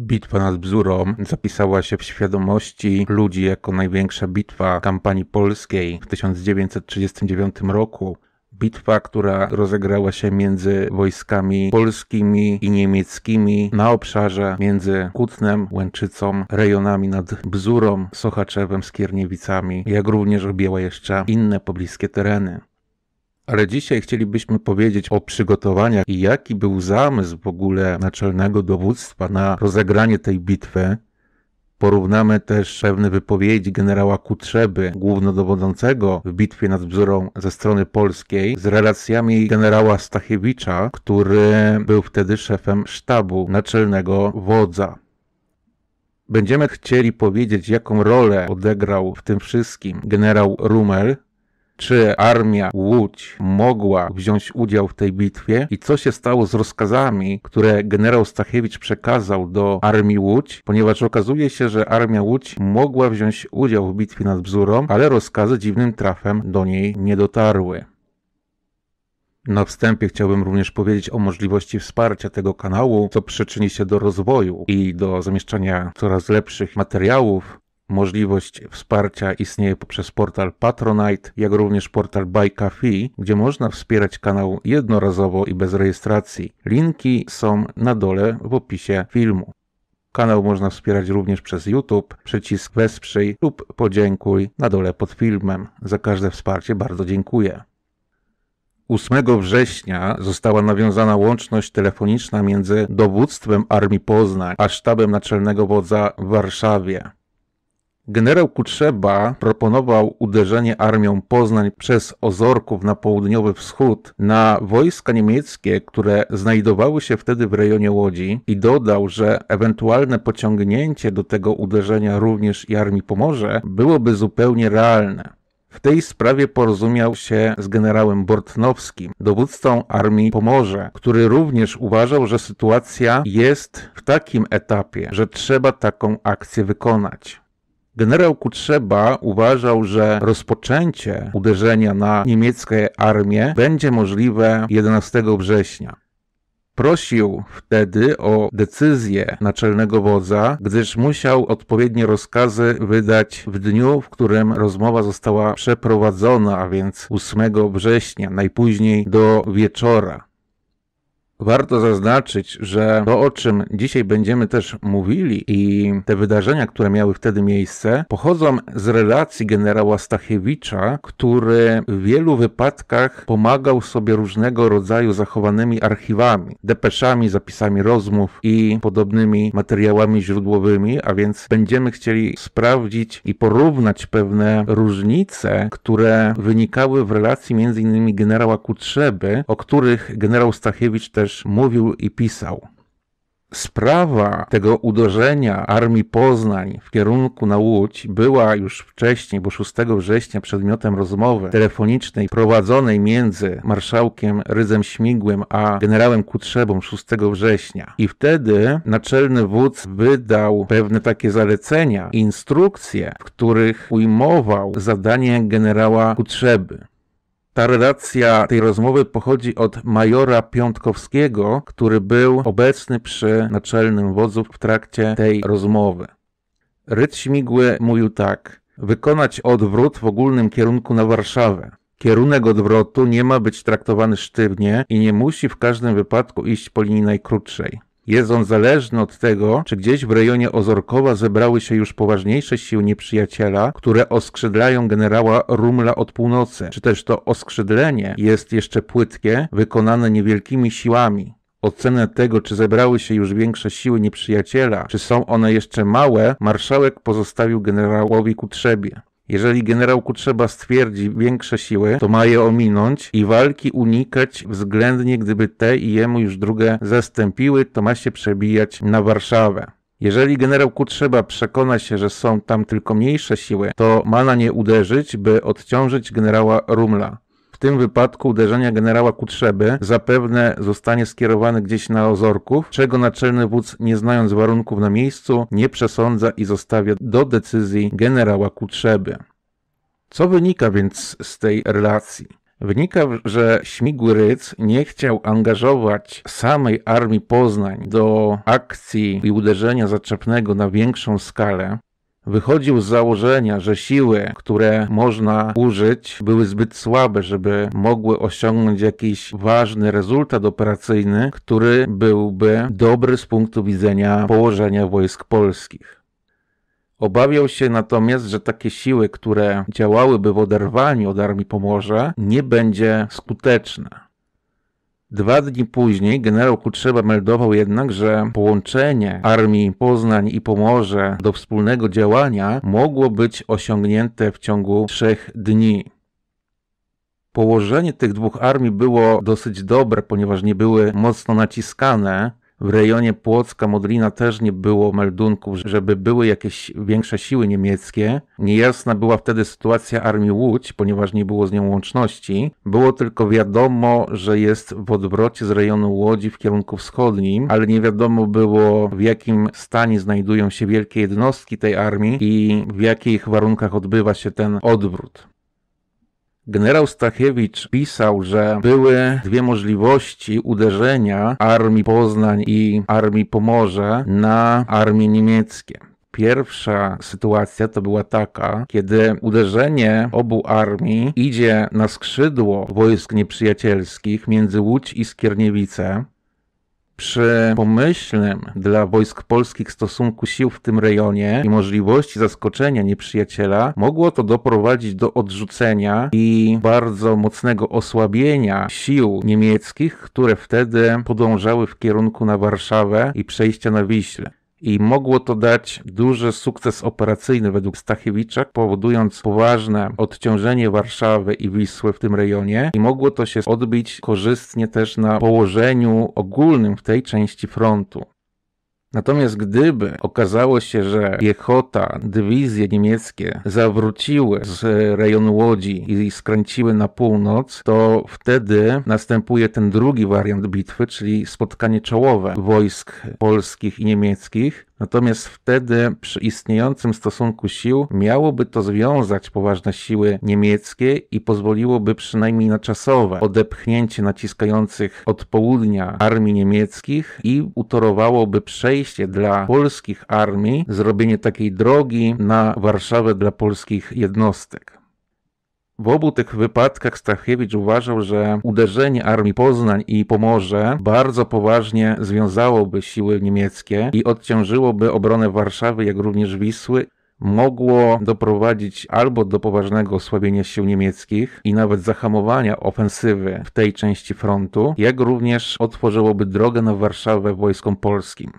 Bitwa nad Bzurą zapisała się w świadomości ludzi jako największa bitwa kampanii polskiej w 1939 roku. Bitwa, która rozegrała się między wojskami polskimi i niemieckimi na obszarze między Kutnem, Łęczycą, rejonami nad Bzurą, Sochaczewem, Skierniewicami, jak również objęła jeszcze inne pobliskie tereny. Ale dzisiaj chcielibyśmy powiedzieć o przygotowaniach i jaki był zamysł w ogóle naczelnego dowództwa na rozegranie tej bitwy. Porównamy też pewne wypowiedzi generała Kutrzeby, głównodowodzącego w bitwie nad Bzurą ze strony polskiej, z relacjami generała Stachiewicza, który był wtedy szefem sztabu naczelnego wodza. Będziemy chcieli powiedzieć, jaką rolę odegrał w tym wszystkim generał Rumel, czy armia Łódź mogła wziąć udział w tej bitwie i co się stało z rozkazami, które generał Stachiewicz przekazał do armii Łódź, ponieważ okazuje się, że armia Łódź mogła wziąć udział w bitwie nad Bzurą, ale rozkazy dziwnym trafem do niej nie dotarły. Na wstępie chciałbym również powiedzieć o możliwości wsparcia tego kanału, co przyczyni się do rozwoju i do zamieszczania coraz lepszych materiałów. Możliwość wsparcia istnieje poprzez portal Patronite, jak również portal Buy Coffee, gdzie można wspierać kanał jednorazowo i bez rejestracji. Linki są na dole w opisie filmu. Kanał można wspierać również przez YouTube, przycisk wesprzyj lub podziękuj na dole pod filmem. Za każde wsparcie bardzo dziękuję. 8 września została nawiązana łączność telefoniczna między dowództwem Armii Poznań a sztabem naczelnego wodza w Warszawie. Generał Kutrzeba proponował uderzenie armią Poznań przez Ozorków na południowy wschód na wojska niemieckie, które znajdowały się wtedy w rejonie Łodzi i dodał, że ewentualne pociągnięcie do tego uderzenia również i armii Pomorze byłoby zupełnie realne. W tej sprawie porozumiał się z generałem Bortnowskim, dowódcą armii Pomorze, który również uważał, że sytuacja jest w takim etapie, że trzeba taką akcję wykonać. Generał Kutrzeba uważał, że rozpoczęcie uderzenia na niemieckie armię będzie możliwe 11 września. Prosił wtedy o decyzję naczelnego wodza, gdyż musiał odpowiednie rozkazy wydać w dniu, w którym rozmowa została przeprowadzona, a więc 8 września, najpóźniej do wieczora. Warto zaznaczyć, że to, o czym dzisiaj będziemy też mówili i te wydarzenia, które miały wtedy miejsce, pochodzą z relacji generała Stachiewicza, który w wielu wypadkach pomagał sobie różnego rodzaju zachowanymi archiwami, depeszami, zapisami rozmów i podobnymi materiałami źródłowymi, a więc będziemy chcieli sprawdzić i porównać pewne różnice, które wynikały w relacji między innymi generała Kutrzeby, o których generał Stachiewicz też też mówił i pisał. Sprawa tego uderzenia Armii Poznań w kierunku na Łódź była już wcześniej, bo 6 września przedmiotem rozmowy telefonicznej prowadzonej między marszałkiem Rydzem Śmigłym a generałem Kutrzebą 6 września. I wtedy naczelny wódz wydał pewne takie zalecenia, instrukcje, w których ujmował zadanie generała Kutrzeby. Ta relacja tej rozmowy pochodzi od majora Piątkowskiego, który był obecny przy naczelnym wodzu w trakcie tej rozmowy. Ryd Śmigły mówił tak: Wykonać odwrót w ogólnym kierunku na Warszawę. Kierunek odwrotu nie ma być traktowany sztywnie i nie musi w każdym wypadku iść po linii najkrótszej. Jest on zależny od tego, czy gdzieś w rejonie Ozorkowa zebrały się już poważniejsze siły nieprzyjaciela, które oskrzydlają generała Rumla od północy, czy też to oskrzydlenie jest jeszcze płytkie, wykonane niewielkimi siłami. Ocenę tego, czy zebrały się już większe siły nieprzyjaciela, czy są one jeszcze małe, marszałek pozostawił generałowi Kutrzebie. Jeżeli generał Kutrzeba stwierdzi większe siły, to ma je ominąć i walki unikać względnie, gdyby te i jemu już drugie zastąpiły, to ma się przebijać na Warszawę. Jeżeli generał Kutrzeba przekona się, że są tam tylko mniejsze siły, to ma na nie uderzyć, by odciążyć generała Rumla. W tym wypadku uderzenia generała Kutrzeby zapewne zostanie skierowany gdzieś na Ozorków, czego naczelny wódz, nie znając warunków na miejscu, nie przesądza i zostawia do decyzji generała Kutrzeby. Co wynika więc z tej relacji? Wynika, że Śmigłyryc nie chciał angażować samej armii Poznań do akcji i uderzenia zaczepnego na większą skalę, Wychodził z założenia, że siły, które można użyć, były zbyt słabe, żeby mogły osiągnąć jakiś ważny rezultat operacyjny, który byłby dobry z punktu widzenia położenia wojsk polskich. Obawiał się natomiast, że takie siły, które działałyby w oderwaniu od armii Pomorza, nie będzie skuteczne. Dwa dni później generał Kutrzeba meldował jednak, że połączenie armii Poznań i Pomorze do wspólnego działania mogło być osiągnięte w ciągu trzech dni. Położenie tych dwóch armii było dosyć dobre, ponieważ nie były mocno naciskane, w rejonie Płocka, Modlina też nie było meldunków, żeby były jakieś większe siły niemieckie. Niejasna była wtedy sytuacja armii Łódź, ponieważ nie było z nią łączności. Było tylko wiadomo, że jest w odwrocie z rejonu Łodzi w kierunku wschodnim, ale nie wiadomo było w jakim stanie znajdują się wielkie jednostki tej armii i w jakich warunkach odbywa się ten odwrót. Generał Stachiewicz pisał, że były dwie możliwości uderzenia armii Poznań i armii Pomorze na armię niemieckie pierwsza sytuacja to była taka, kiedy uderzenie obu armii idzie na skrzydło wojsk nieprzyjacielskich między Łódź i Skierniewice przy pomyślnym dla wojsk polskich stosunku sił w tym rejonie i możliwości zaskoczenia nieprzyjaciela, mogło to doprowadzić do odrzucenia i bardzo mocnego osłabienia sił niemieckich, które wtedy podążały w kierunku na Warszawę i przejścia na Wiśle i mogło to dać duży sukces operacyjny według Stachiewicza, powodując poważne odciążenie Warszawy i Wisły w tym rejonie i mogło to się odbić korzystnie też na położeniu ogólnym w tej części frontu. Natomiast gdyby okazało się, że Piechota, dywizje niemieckie zawróciły z rejonu Łodzi i skręciły na północ, to wtedy następuje ten drugi wariant bitwy, czyli spotkanie czołowe wojsk polskich i niemieckich, Natomiast wtedy przy istniejącym stosunku sił miałoby to związać poważne siły niemieckie i pozwoliłoby przynajmniej na czasowe odepchnięcie naciskających od południa armii niemieckich i utorowałoby przejście dla polskich armii, zrobienie takiej drogi na Warszawę dla polskich jednostek. W obu tych wypadkach Stachiewicz uważał, że uderzenie armii Poznań i Pomorze bardzo poważnie związałoby siły niemieckie i odciążyłoby obronę Warszawy, jak również Wisły mogło doprowadzić albo do poważnego osłabienia sił niemieckich i nawet zahamowania ofensywy w tej części frontu, jak również otworzyłoby drogę na Warszawę wojskom polskim.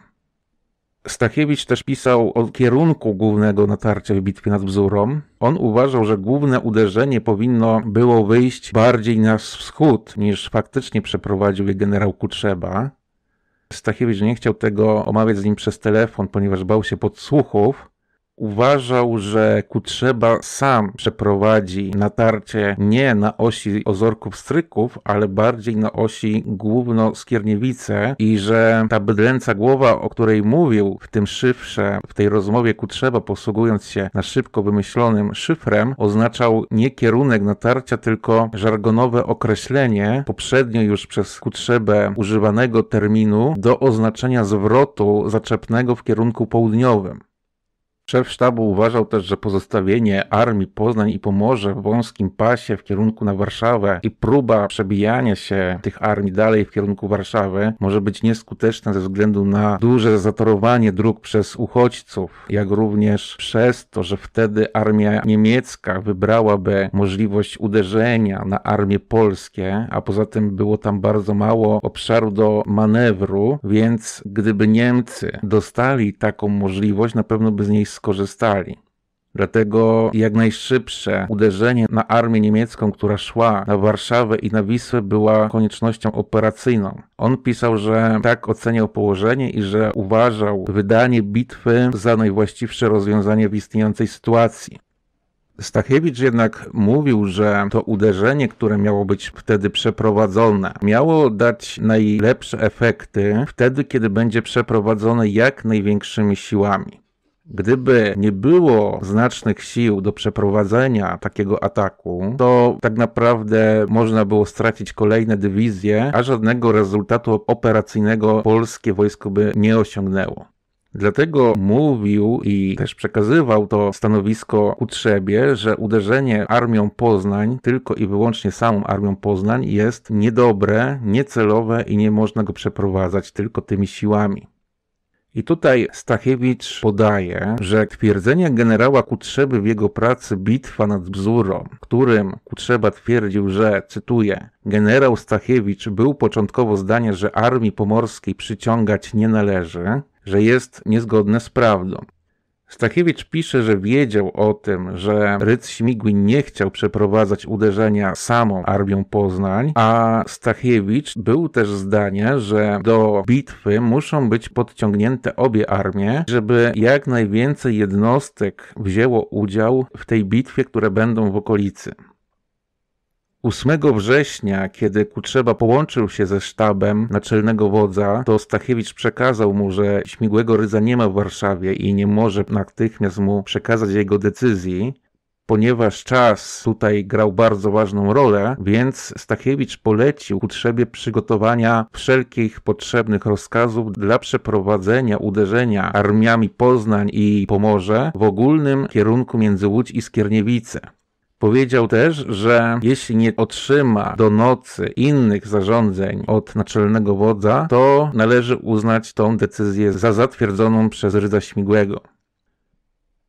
Stachiewicz też pisał o kierunku głównego natarcia w bitwie nad Bzurą. On uważał, że główne uderzenie powinno było wyjść bardziej na wschód niż faktycznie przeprowadził je generał Kutrzeba. Stachiewicz nie chciał tego omawiać z nim przez telefon, ponieważ bał się podsłuchów, uważał, że Kutrzeba sam przeprowadzi natarcie nie na osi Ozorków Stryków, ale bardziej na osi główno Skierniewice i że ta bydlęca głowa, o której mówił w tym szyfrze, w tej rozmowie Kutrzeba, posługując się na szybko wymyślonym szyfrem, oznaczał nie kierunek natarcia, tylko żargonowe określenie poprzednio już przez Kutrzebę używanego terminu do oznaczenia zwrotu zaczepnego w kierunku południowym. Szef sztabu uważał też, że pozostawienie armii Poznań i Pomorze w wąskim pasie w kierunku na Warszawę i próba przebijania się tych armii dalej w kierunku Warszawy może być nieskuteczna ze względu na duże zatorowanie dróg przez uchodźców, jak również przez to, że wtedy armia niemiecka wybrałaby możliwość uderzenia na armie polskie, a poza tym było tam bardzo mało obszaru do manewru, więc gdyby Niemcy dostali taką możliwość, na pewno by z niej skorzystali. Dlatego jak najszybsze uderzenie na armię niemiecką, która szła na Warszawę i na Wisłę, była koniecznością operacyjną. On pisał, że tak oceniał położenie i że uważał wydanie bitwy za najwłaściwsze rozwiązanie w istniejącej sytuacji. Stachiewicz jednak mówił, że to uderzenie, które miało być wtedy przeprowadzone, miało dać najlepsze efekty wtedy, kiedy będzie przeprowadzone jak największymi siłami. Gdyby nie było znacznych sił do przeprowadzenia takiego ataku, to tak naprawdę można było stracić kolejne dywizje, a żadnego rezultatu operacyjnego polskie wojsko by nie osiągnęło. Dlatego mówił i też przekazywał to stanowisko Utrzebie, że uderzenie armią Poznań, tylko i wyłącznie samą armią Poznań, jest niedobre, niecelowe i nie można go przeprowadzać tylko tymi siłami. I tutaj Stachiewicz podaje, że twierdzenie generała Kutrzeby w jego pracy Bitwa nad Bzurą, którym Kutrzeba twierdził, że, cytuję, generał Stachiewicz był początkowo zdania, że armii pomorskiej przyciągać nie należy, że jest niezgodne z prawdą. Stachiewicz pisze, że wiedział o tym, że Rydz Śmigły nie chciał przeprowadzać uderzenia samą armią Poznań, a Stachiewicz był też zdania, że do bitwy muszą być podciągnięte obie armie, żeby jak najwięcej jednostek wzięło udział w tej bitwie, które będą w okolicy. 8 września, kiedy Kutrzeba połączył się ze sztabem naczelnego wodza, to Stachiewicz przekazał mu, że śmigłego Rydza nie ma w Warszawie i nie może natychmiast mu przekazać jego decyzji. Ponieważ czas tutaj grał bardzo ważną rolę, więc Stachiewicz polecił Kutrzebie przygotowania wszelkich potrzebnych rozkazów dla przeprowadzenia uderzenia armiami Poznań i Pomorze w ogólnym kierunku między Łódź i Skierniewice. Powiedział też, że jeśli nie otrzyma do nocy innych zarządzeń od naczelnego wodza, to należy uznać tą decyzję za zatwierdzoną przez Rydza Śmigłego.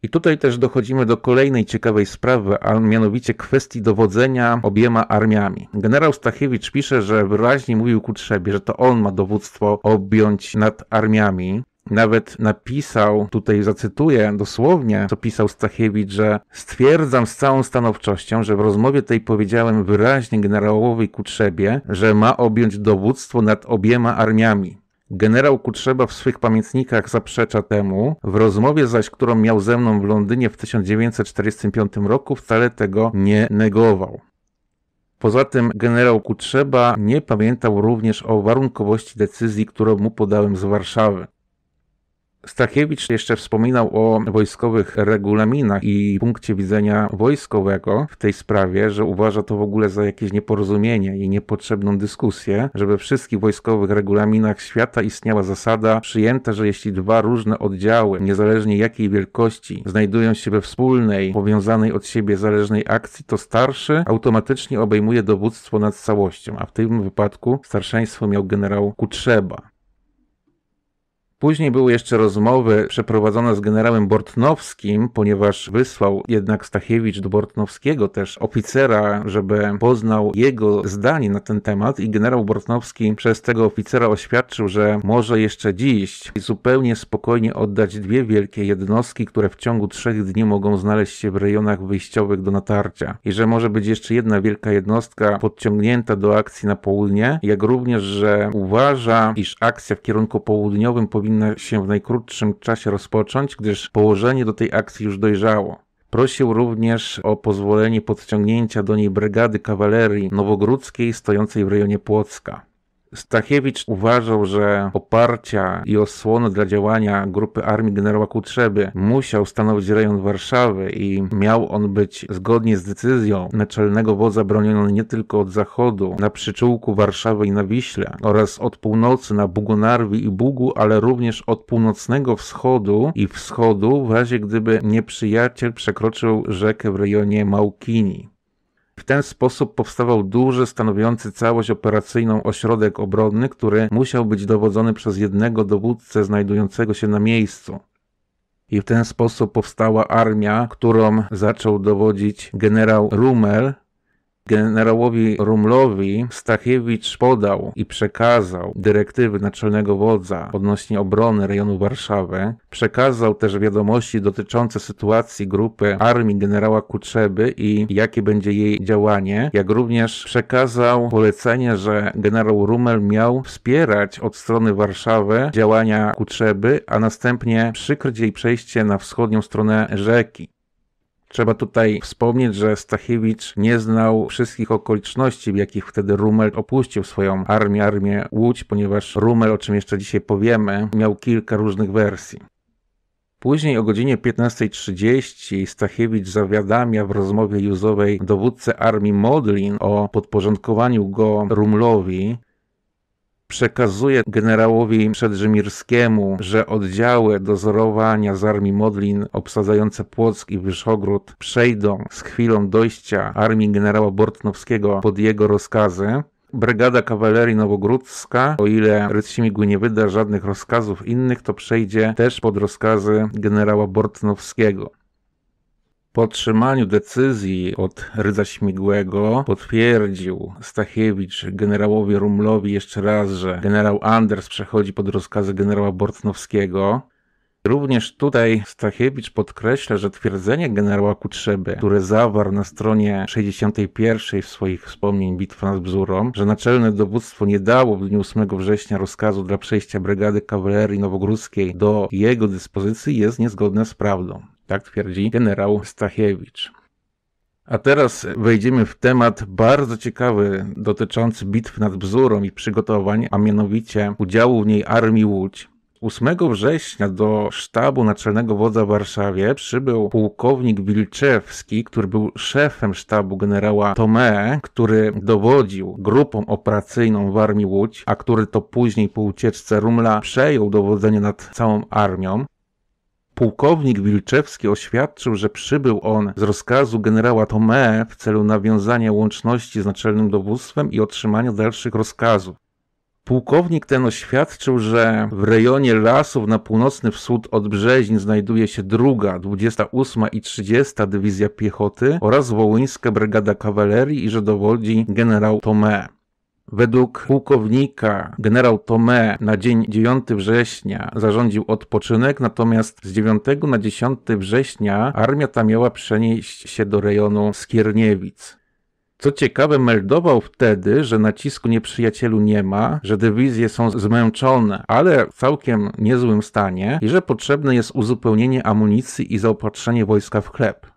I tutaj też dochodzimy do kolejnej ciekawej sprawy, a mianowicie kwestii dowodzenia obiema armiami. Generał Stachiewicz pisze, że wyraźnie mówił Kutrzebie, że to on ma dowództwo objąć nad armiami, nawet napisał, tutaj zacytuję dosłownie, co pisał Stachiewicz, że stwierdzam z całą stanowczością, że w rozmowie tej powiedziałem wyraźnie generałowi Kutrzebie, że ma objąć dowództwo nad obiema armiami. Generał Kutrzeba w swych pamiętnikach zaprzecza temu, w rozmowie zaś, którą miał ze mną w Londynie w 1945 roku, wcale tego nie negował. Poza tym generał Kutrzeba nie pamiętał również o warunkowości decyzji, którą mu podałem z Warszawy. Stachiewicz jeszcze wspominał o wojskowych regulaminach i punkcie widzenia wojskowego w tej sprawie, że uważa to w ogóle za jakieś nieporozumienie i niepotrzebną dyskusję, że we wszystkich wojskowych regulaminach świata istniała zasada przyjęta, że jeśli dwa różne oddziały, niezależnie jakiej wielkości, znajdują się we wspólnej, powiązanej od siebie zależnej akcji, to starszy automatycznie obejmuje dowództwo nad całością, a w tym wypadku starszeństwo miał generał Kutrzeba. Później były jeszcze rozmowy przeprowadzone z generałem Bortnowskim, ponieważ wysłał jednak Stachiewicz do Bortnowskiego też oficera, żeby poznał jego zdanie na ten temat i generał Bortnowski przez tego oficera oświadczył, że może jeszcze dziś zupełnie spokojnie oddać dwie wielkie jednostki, które w ciągu trzech dni mogą znaleźć się w rejonach wyjściowych do natarcia i że może być jeszcze jedna wielka jednostka podciągnięta do akcji na południe, jak również, że uważa, iż akcja w kierunku południowym powinna powinna się w najkrótszym czasie rozpocząć, gdyż położenie do tej akcji już dojrzało. Prosił również o pozwolenie podciągnięcia do niej brygady kawalerii nowogródzkiej stojącej w rejonie Płocka. Stachiewicz uważał, że oparcia i osłony dla działania grupy armii generała Kutrzeby musiał stanowić rejon Warszawy i miał on być zgodnie z decyzją naczelnego wodza broniony nie tylko od zachodu, na przyczółku Warszawy i na Wiśle oraz od północy na Bugunarwi i Bugu, ale również od północnego wschodu i wschodu w razie gdyby nieprzyjaciel przekroczył rzekę w rejonie Małkini. W ten sposób powstawał duży, stanowiący całość operacyjną ośrodek obronny, który musiał być dowodzony przez jednego dowódcę znajdującego się na miejscu. I w ten sposób powstała armia, którą zaczął dowodzić generał Rumel, Generałowi Rumlowi Stachiewicz podał i przekazał dyrektywy naczelnego wodza odnośnie obrony rejonu Warszawy. Przekazał też wiadomości dotyczące sytuacji grupy armii generała Kutrzeby i jakie będzie jej działanie, jak również przekazał polecenie, że generał Rumel miał wspierać od strony Warszawy działania Kutrzeby, a następnie przykryć jej przejście na wschodnią stronę rzeki. Trzeba tutaj wspomnieć, że Stachiewicz nie znał wszystkich okoliczności, w jakich wtedy Rumel opuścił swoją armię, armię Łódź, ponieważ Rumel, o czym jeszcze dzisiaj powiemy, miał kilka różnych wersji. Później o godzinie 15.30 Stachiewicz zawiadamia w rozmowie juzowej dowódcę armii Modlin o podporządkowaniu go Rumlowi, przekazuje generałowi Przedrzymirskiemu, że oddziały dozorowania z Armii Modlin obsadzające Płock i Wyszogród przejdą z chwilą dojścia armii generała Bortnowskiego pod jego rozkazy. Brygada Kawalerii Nowogródzka, o ile Rycimigu nie wyda żadnych rozkazów innych, to przejdzie też pod rozkazy generała Bortnowskiego. Po otrzymaniu decyzji od Rydza Śmigłego potwierdził Stachiewicz generałowi Rumlowi jeszcze raz, że generał Anders przechodzi pod rozkazy generała Bortnowskiego. Również tutaj Stachiewicz podkreśla, że twierdzenie generała Kutrzeby, które zawarł na stronie 61 w swoich wspomnień Bitwa nad Bzurą, że naczelne dowództwo nie dało w dniu 8 września rozkazu dla przejścia brygady kawalerii nowogródzkiej do jego dyspozycji jest niezgodne z prawdą. Tak twierdzi generał Stachiewicz. A teraz wejdziemy w temat bardzo ciekawy dotyczący bitw nad Bzurą i przygotowań, a mianowicie udziału w niej armii Łódź. 8 września do sztabu naczelnego wodza w Warszawie przybył pułkownik Wilczewski, który był szefem sztabu generała Tome, który dowodził grupą operacyjną w armii Łódź, a który to później po ucieczce Rumla przejął dowodzenie nad całą armią. Pułkownik Wilczewski oświadczył, że przybył on z rozkazu generała Tome w celu nawiązania łączności z naczelnym dowództwem i otrzymania dalszych rozkazów. Pułkownik ten oświadczył, że w rejonie lasów na północny wschód od Brzeźni znajduje się druga, 28 i 30 Dywizja Piechoty oraz Wołyńska Brygada Kawalerii i że dowodzi generał Tome. Według pułkownika generał Tomé na dzień 9 września zarządził odpoczynek, natomiast z 9 na 10 września armia ta miała przenieść się do rejonu Skierniewic. Co ciekawe, meldował wtedy, że nacisku nieprzyjacielu nie ma, że dywizje są zmęczone, ale w całkiem niezłym stanie i że potrzebne jest uzupełnienie amunicji i zaopatrzenie wojska w chleb.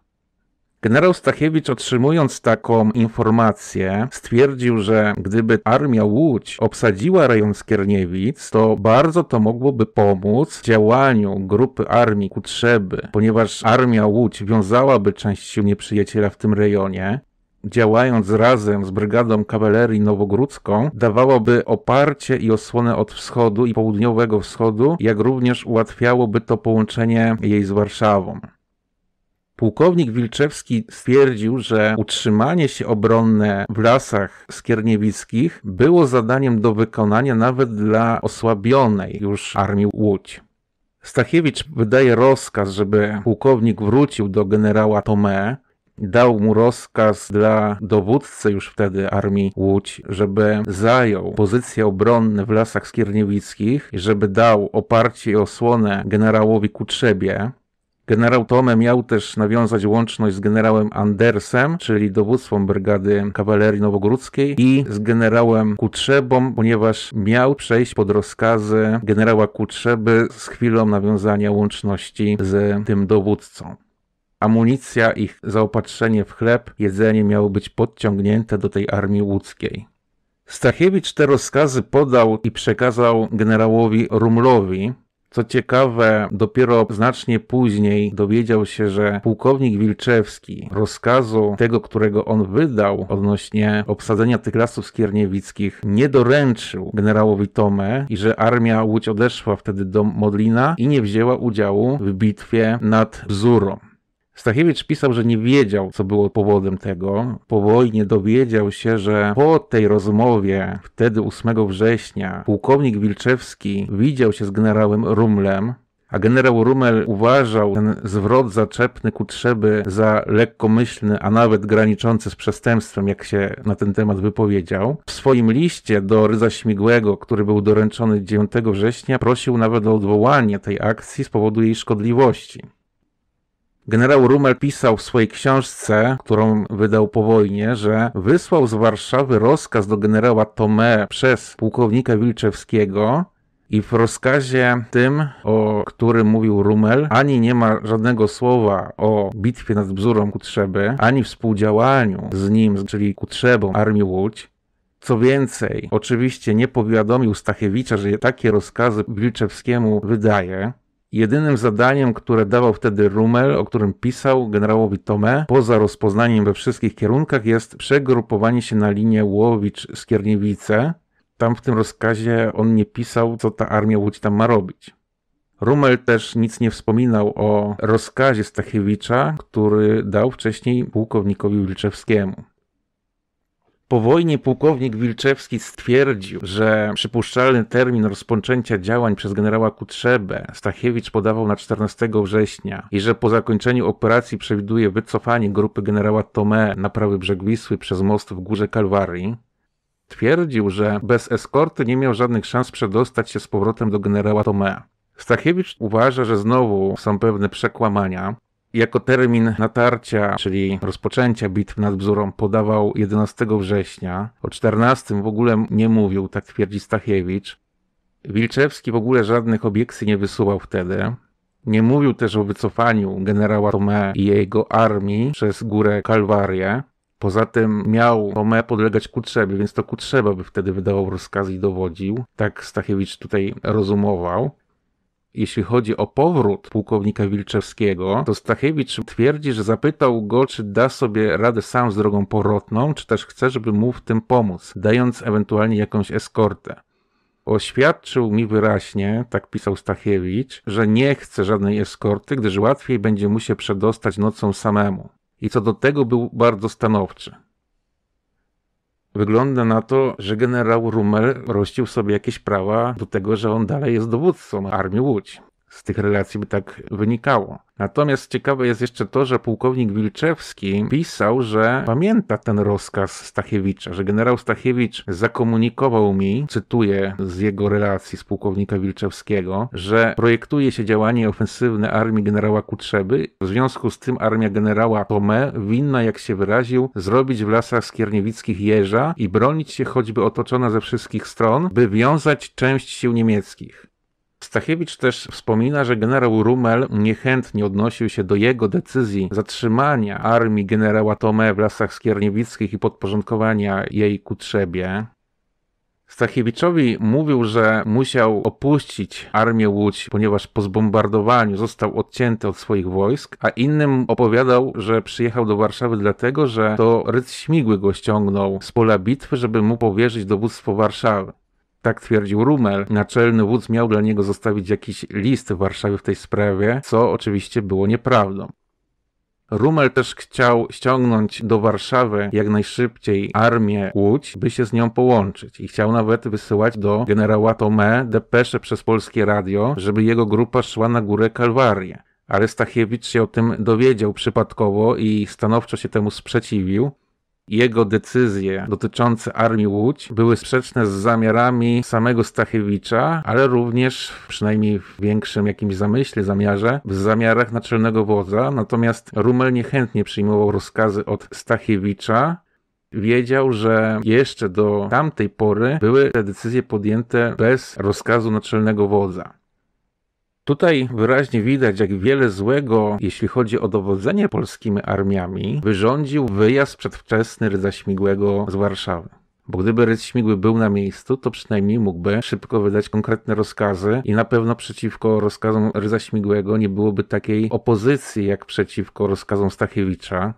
Generał Stachiewicz otrzymując taką informację stwierdził, że gdyby armia Łódź obsadziła rejon Skierniewic, to bardzo to mogłoby pomóc działaniu grupy armii Kutrzeby, ponieważ armia Łódź wiązałaby część sił nieprzyjaciela w tym rejonie, działając razem z Brygadą Kawalerii Nowogródzką, dawałoby oparcie i osłonę od wschodu i południowego wschodu, jak również ułatwiałoby to połączenie jej z Warszawą. Pułkownik Wilczewski stwierdził, że utrzymanie się obronne w lasach skierniewickich było zadaniem do wykonania nawet dla osłabionej już armii Łódź. Stachiewicz wydaje rozkaz, żeby pułkownik wrócił do generała Tome, Dał mu rozkaz dla dowódcy już wtedy armii Łódź, żeby zajął pozycje obronne w lasach skierniewickich i żeby dał oparcie i osłonę generałowi Kutrzebie. Generał Tome miał też nawiązać łączność z generałem Andersem, czyli dowódcą brygady kawalerii nowogródzkiej i z generałem Kutrzebą, ponieważ miał przejść pod rozkazy generała Kutrzeby z chwilą nawiązania łączności z tym dowódcą. Amunicja, ich zaopatrzenie w chleb, jedzenie miało być podciągnięte do tej armii łódzkiej. Stachiewicz te rozkazy podał i przekazał generałowi Rumlowi, co ciekawe, dopiero znacznie później dowiedział się, że pułkownik Wilczewski rozkazu tego, którego on wydał odnośnie obsadzenia tych lasów skierniewickich nie doręczył generałowi Tome i że armia Łódź odeszła wtedy do Modlina i nie wzięła udziału w bitwie nad Bzurą. Stachiewicz pisał, że nie wiedział, co było powodem tego. Po wojnie dowiedział się, że po tej rozmowie, wtedy 8 września, pułkownik Wilczewski widział się z generałem Rumlem, a generał Rumel uważał ten zwrot zaczepny ku Trzeby za lekkomyślny, a nawet graniczący z przestępstwem, jak się na ten temat wypowiedział. W swoim liście do Ryza Śmigłego, który był doręczony 9 września, prosił nawet o odwołanie tej akcji z powodu jej szkodliwości. Generał Rumel pisał w swojej książce, którą wydał po wojnie, że wysłał z Warszawy rozkaz do generała Tome przez pułkownika Wilczewskiego, i w rozkazie tym, o którym mówił Rumel, ani nie ma żadnego słowa o bitwie nad Bzurą Kutrzeby, ani współdziałaniu z nim, czyli Kutrzebą Armii Łódź. Co więcej, oczywiście nie powiadomił Stachiewicza, że takie rozkazy Wilczewskiemu wydaje. Jedynym zadaniem, które dawał wtedy Rumel, o którym pisał generałowi Tome, poza rozpoznaniem we wszystkich kierunkach, jest przegrupowanie się na linię Łowicz-Skierniewice. Tam w tym rozkazie on nie pisał, co ta armia Łódź tam ma robić. Rumel też nic nie wspominał o rozkazie Stachiewicza, który dał wcześniej pułkownikowi Wilczewskiemu. Po wojnie pułkownik Wilczewski stwierdził, że przypuszczalny termin rozpoczęcia działań przez generała Kutrzebę Stachiewicz podawał na 14 września i że po zakończeniu operacji przewiduje wycofanie grupy generała Tome na prawy brzeg Wisły przez most w Górze Kalwarii. Twierdził, że bez eskorty nie miał żadnych szans przedostać się z powrotem do generała Tomea. Stachiewicz uważa, że znowu są pewne przekłamania, jako termin natarcia, czyli rozpoczęcia bitw nad Bzurą podawał 11 września. O 14 w ogóle nie mówił, tak twierdzi Stachiewicz. Wilczewski w ogóle żadnych obiekcji nie wysuwał wtedy. Nie mówił też o wycofaniu generała Tome i jego armii przez górę Kalwarię. Poza tym miał Tome podlegać Kutrzebie, więc to Kutrzeba by wtedy wydawał rozkazy i dowodził. Tak Stachiewicz tutaj rozumował. Jeśli chodzi o powrót pułkownika Wilczewskiego, to Stachiewicz twierdzi, że zapytał go, czy da sobie radę sam z drogą porotną, czy też chce, żeby mu w tym pomóc, dając ewentualnie jakąś eskortę. Oświadczył mi wyraźnie, tak pisał Stachiewicz, że nie chce żadnej eskorty, gdyż łatwiej będzie mu się przedostać nocą samemu. I co do tego był bardzo stanowczy. Wygląda na to, że generał Rummel rościł sobie jakieś prawa do tego, że on dalej jest dowódcą armii Łódź z tych relacji by tak wynikało. Natomiast ciekawe jest jeszcze to, że pułkownik Wilczewski pisał, że pamięta ten rozkaz Stachiewicza, że generał Stachiewicz zakomunikował mi, cytuję z jego relacji z pułkownika Wilczewskiego, że projektuje się działanie ofensywne armii generała Kutrzeby. W związku z tym armia generała Tome winna, jak się wyraził, zrobić w lasach skierniewickich jeża i bronić się choćby otoczona ze wszystkich stron, by wiązać część sił niemieckich. Stachiewicz też wspomina, że generał Rumel niechętnie odnosił się do jego decyzji zatrzymania armii generała Tome w Lasach Skierniewickich i podporządkowania jej trzebie. Stachiewiczowi mówił, że musiał opuścić armię Łódź, ponieważ po zbombardowaniu został odcięty od swoich wojsk, a innym opowiadał, że przyjechał do Warszawy dlatego, że to ryc Śmigły go ściągnął z pola bitwy, żeby mu powierzyć dowództwo Warszawy. Tak twierdził Rumel. Naczelny wódz miał dla niego zostawić jakiś list w Warszawie w tej sprawie, co oczywiście było nieprawdą. Rumel też chciał ściągnąć do Warszawy jak najszybciej armię Łódź, by się z nią połączyć i chciał nawet wysyłać do generała Tomé depesze przez polskie radio, żeby jego grupa szła na górę Kalwarię. Ale Stachiewicz się o tym dowiedział przypadkowo i stanowczo się temu sprzeciwił. Jego decyzje dotyczące armii Łódź były sprzeczne z zamiarami samego Stachiewicza, ale również, przynajmniej w większym jakimś zamyśle, zamiarze, w zamiarach naczelnego wodza. Natomiast Rumel niechętnie przyjmował rozkazy od Stachiewicza, wiedział, że jeszcze do tamtej pory były te decyzje podjęte bez rozkazu naczelnego wodza. Tutaj wyraźnie widać, jak wiele złego, jeśli chodzi o dowodzenie polskimi armiami, wyrządził wyjazd przedwczesny Rydza Śmigłego z Warszawy. Bo gdyby Rydz Śmigły był na miejscu, to przynajmniej mógłby szybko wydać konkretne rozkazy i na pewno przeciwko rozkazom Rydza Śmigłego nie byłoby takiej opozycji jak przeciwko rozkazom Stachiewicza,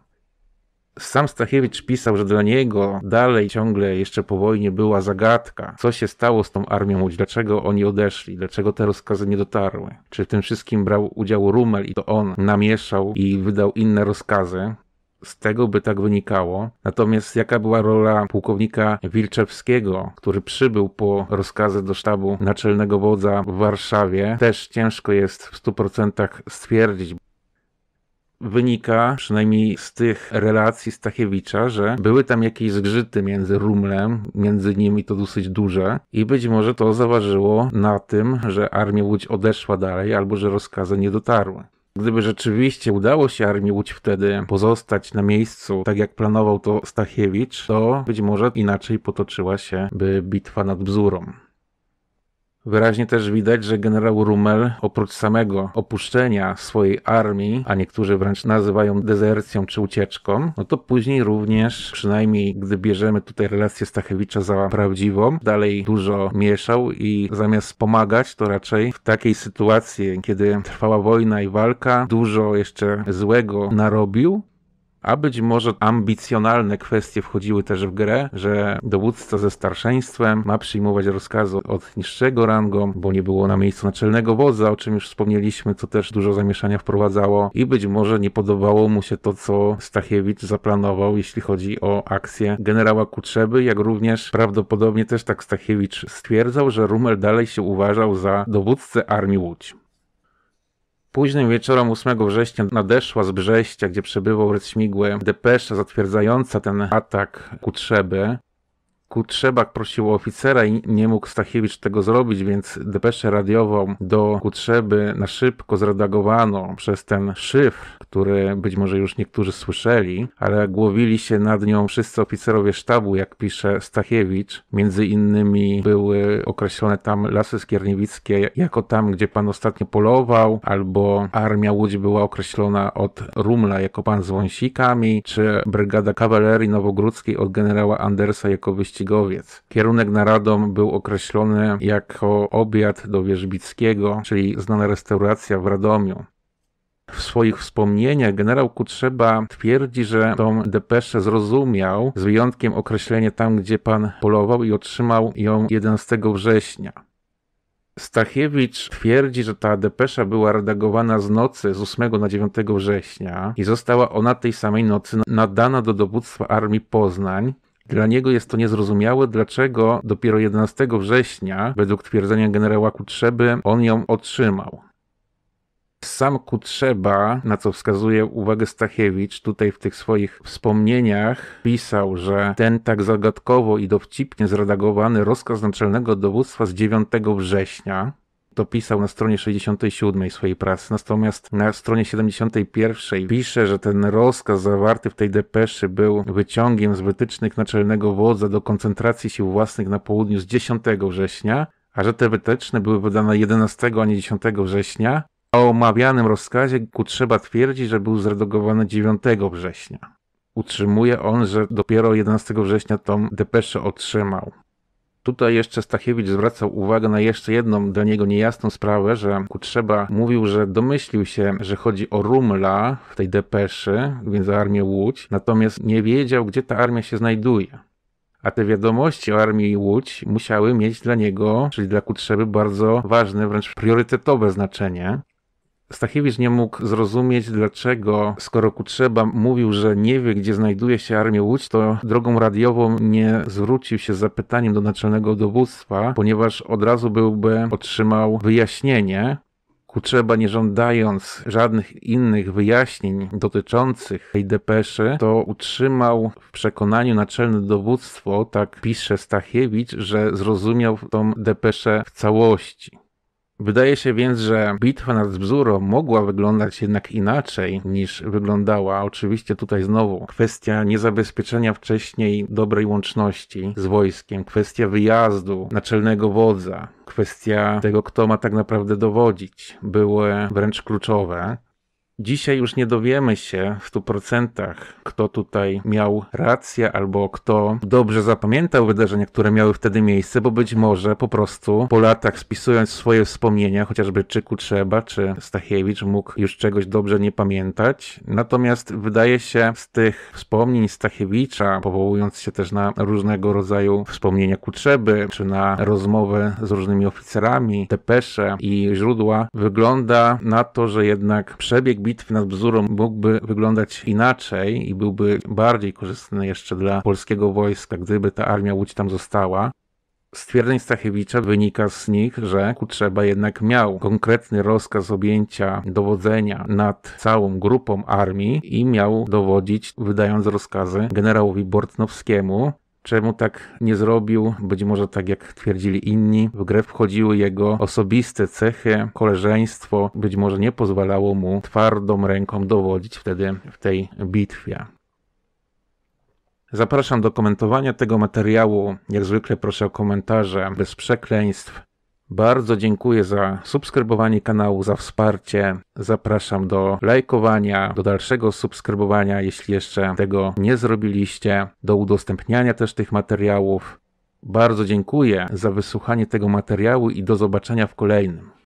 sam Stachiewicz pisał, że dla niego dalej ciągle jeszcze po wojnie była zagadka, co się stało z tą armią Łódź, dlaczego oni odeszli, dlaczego te rozkazy nie dotarły. Czy w tym wszystkim brał udział Rumel i to on namieszał i wydał inne rozkazy. Z tego by tak wynikało. Natomiast jaka była rola pułkownika Wilczewskiego, który przybył po rozkazy do sztabu naczelnego wodza w Warszawie, też ciężko jest w 100% stwierdzić wynika przynajmniej z tych relacji Stachiewicza, że były tam jakieś zgrzyty między Rumlem, między nimi to dosyć duże i być może to zaważyło na tym, że armia Łódź odeszła dalej albo że rozkazy nie dotarły. Gdyby rzeczywiście udało się armii Łódź wtedy pozostać na miejscu, tak jak planował to Stachiewicz, to być może inaczej potoczyła się by bitwa nad Bzurą. Wyraźnie też widać, że generał Rummel oprócz samego opuszczenia swojej armii, a niektórzy wręcz nazywają dezercją czy ucieczką, no to później również, przynajmniej gdy bierzemy tutaj relację Stachewicza za prawdziwą, dalej dużo mieszał i zamiast pomagać, to raczej w takiej sytuacji, kiedy trwała wojna i walka, dużo jeszcze złego narobił, a być może ambicjonalne kwestie wchodziły też w grę, że dowódca ze starszeństwem ma przyjmować rozkazy od niższego rangą, bo nie było na miejscu naczelnego wodza, o czym już wspomnieliśmy, co też dużo zamieszania wprowadzało i być może nie podobało mu się to, co Stachiewicz zaplanował, jeśli chodzi o akcję generała Kutrzeby, jak również prawdopodobnie też tak Stachiewicz stwierdzał, że Rumel dalej się uważał za dowódcę armii Łódź. Późnym wieczorem 8 września nadeszła z Brześcia, gdzie przebywał Rys Śmigły, depesza zatwierdzająca ten atak Kutrzeby. Kutrzebak prosił o oficera i nie mógł Stachiewicz tego zrobić, więc depeszę radiową do Kutrzeby na szybko zredagowano przez ten szyfr, który być może już niektórzy słyszeli, ale głowili się nad nią wszyscy oficerowie sztabu, jak pisze Stachiewicz. Między innymi były określone tam Lasy Skierniewickie jako tam, gdzie pan ostatnio polował, albo Armia Łódź była określona od Rumla jako pan z wąsikami, czy Brygada Kawalerii Nowogródzkiej od generała Andersa jako wyścig ścigowiec. Kierunek naradom był określony jako obiad do Wierzbickiego, czyli znana restauracja w Radomiu. W swoich wspomnieniach generał Kutrzeba twierdzi, że tą depeszę zrozumiał, z wyjątkiem określenia tam, gdzie pan polował i otrzymał ją 11 września. Stachiewicz twierdzi, że ta depesza była redagowana z nocy z 8 na 9 września i została ona tej samej nocy nadana do dowództwa Armii Poznań, dla niego jest to niezrozumiałe, dlaczego dopiero 11 września, według twierdzenia generała Kutrzeby, on ją otrzymał. Sam Kutrzeba, na co wskazuje uwagę Stachiewicz, tutaj w tych swoich wspomnieniach pisał, że ten tak zagadkowo i dowcipnie zredagowany rozkaz naczelnego dowództwa z 9 września to na stronie 67 swojej pracy, natomiast na stronie 71 pisze, że ten rozkaz zawarty w tej depeszy był wyciągiem z wytycznych naczelnego wodza do koncentracji sił własnych na południu z 10 września, a że te wytyczne były wydane 11, a nie 10 września, o omawianym rozkazie Kutrzeba twierdzi, że był zredagowany 9 września. Utrzymuje on, że dopiero 11 września tą depeszę otrzymał. Tutaj jeszcze Stachiewicz zwracał uwagę na jeszcze jedną dla niego niejasną sprawę, że Kutrzeba mówił, że domyślił się, że chodzi o Rumla w tej depeszy, więc o armię Łódź, natomiast nie wiedział, gdzie ta armia się znajduje. A te wiadomości o armii Łódź musiały mieć dla niego, czyli dla Kutrzeby, bardzo ważne, wręcz priorytetowe znaczenie. Stachiewicz nie mógł zrozumieć, dlaczego, skoro Kutrzeba mówił, że nie wie, gdzie znajduje się Armia Łódź, to drogą radiową nie zwrócił się z zapytaniem do naczelnego dowództwa, ponieważ od razu byłby otrzymał wyjaśnienie. Kutrzeba nie żądając żadnych innych wyjaśnień dotyczących tej depeszy, to utrzymał w przekonaniu naczelne dowództwo, tak pisze Stachiewicz, że zrozumiał tą depeszę w całości. Wydaje się więc, że bitwa nad Bzurą mogła wyglądać jednak inaczej niż wyglądała. Oczywiście tutaj znowu kwestia niezabezpieczenia wcześniej dobrej łączności z wojskiem, kwestia wyjazdu naczelnego wodza, kwestia tego, kto ma tak naprawdę dowodzić, były wręcz kluczowe. Dzisiaj już nie dowiemy się w 100% kto tutaj miał rację albo kto dobrze zapamiętał wydarzenia, które miały wtedy miejsce, bo być może po prostu po latach spisując swoje wspomnienia, chociażby czy Kutrzeba, czy Stachiewicz mógł już czegoś dobrze nie pamiętać. Natomiast wydaje się z tych wspomnień Stachiewicza, powołując się też na różnego rodzaju wspomnienia Kutrzeby, czy na rozmowy z różnymi oficerami, depesze i źródła, wygląda na to, że jednak przebieg bitwy nad Bzurą mógłby wyglądać inaczej i byłby bardziej korzystny jeszcze dla polskiego wojska, gdyby ta armia Łódź tam została. Stwierdzeń Stachiewicza wynika z nich, że Kutrzeba jednak miał konkretny rozkaz objęcia dowodzenia nad całą grupą armii i miał dowodzić, wydając rozkazy generałowi Bortnowskiemu, Czemu tak nie zrobił? Być może tak jak twierdzili inni, w grę wchodziły jego osobiste cechy, koleżeństwo, być może nie pozwalało mu twardą ręką dowodzić wtedy w tej bitwie. Zapraszam do komentowania tego materiału. Jak zwykle proszę o komentarze bez przekleństw, bardzo dziękuję za subskrybowanie kanału, za wsparcie. Zapraszam do lajkowania, do dalszego subskrybowania, jeśli jeszcze tego nie zrobiliście, do udostępniania też tych materiałów. Bardzo dziękuję za wysłuchanie tego materiału i do zobaczenia w kolejnym.